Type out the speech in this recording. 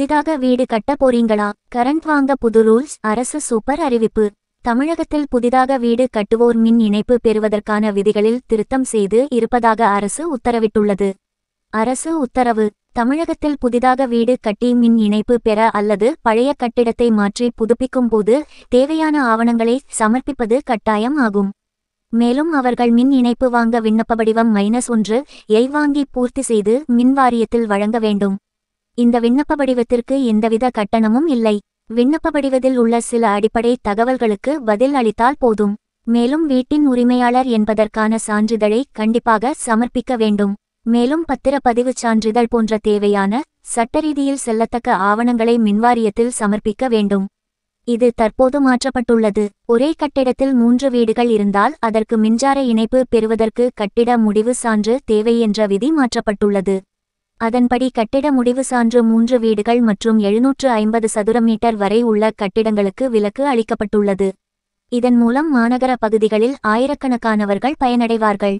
புதிதாக வீடு கட்ட போறீங்களா கரண்ட் வாங்க புது ரூல்ஸ் அரசு சூப்பர் அறிவிப்பு தமிழகத்தில் புதிதாக வீடு கட்டுவோர் மின் இணைப்பு பெறுவதற்கான விதிகளில் திருத்தம் செய்து இருப்பதாக அரசு உத்தரவிட்டுள்ளது அரசு உத்தரவு தமிழகத்தில் புதிதாக வீடு கட்டி மின் இணைப்பு பெற அல்லது பழைய கட்டிடத்தை மாற்றி புதுப்பிக்கும் போது தேவையான ஆவணங்களை சமர்ப்பிப்பது கட்டாயம் ஆகும் மேலும் அவர்கள் மின் இணைப்பு வாங்க விண்ணப்ப வடிவம் மைனஸ் ஒன்று எய் வாங்கி பூர்த்தி செய்து மின் வாரியத்தில் வழங்க வேண்டும் இந்த விண்ணப்ப வடிவத்திற்கு எந்தவித கட்டணமும் இல்லை விண்ணப்ப வடிவதில் உள்ள சில அடிப்படை தகவல்களுக்கு பதில் அளித்தால் போதும் மேலும் வீட்டின் உரிமையாளர் என்பதற்கான சான்றிதழை கண்டிப்பாக சமர்ப்பிக்க வேண்டும் மேலும் பத்திரப்பதிவு சான்றிதழ் போன்ற தேவையான சட்டரீதியில் செல்லத்தக்க ஆவணங்களை மின்வாரியத்தில் சமர்ப்பிக்க வேண்டும் இது தற்போது மாற்றப்பட்டுள்ளது ஒரே கட்டிடத்தில் மூன்று வீடுகள் இருந்தால் அதற்கு மின்சார இணைப்பு பெறுவதற்கு கட்டிட முடிவு சான்று தேவை என்ற விதி மாற்றப்பட்டுள்ளது அதன்படி கட்டிட முடிவு சான்று மூன்று வீடுகள் மற்றும் எழுநூற்று ஐம்பது சதுர மீட்டர் வரை உள்ள கட்டிடங்களுக்கு விலக்கு அளிக்கப்பட்டுள்ளது இதன் மூலம் மாநகர பகுதிகளில் ஆயிரக்கணக்கானவர்கள் பயனடைவார்கள்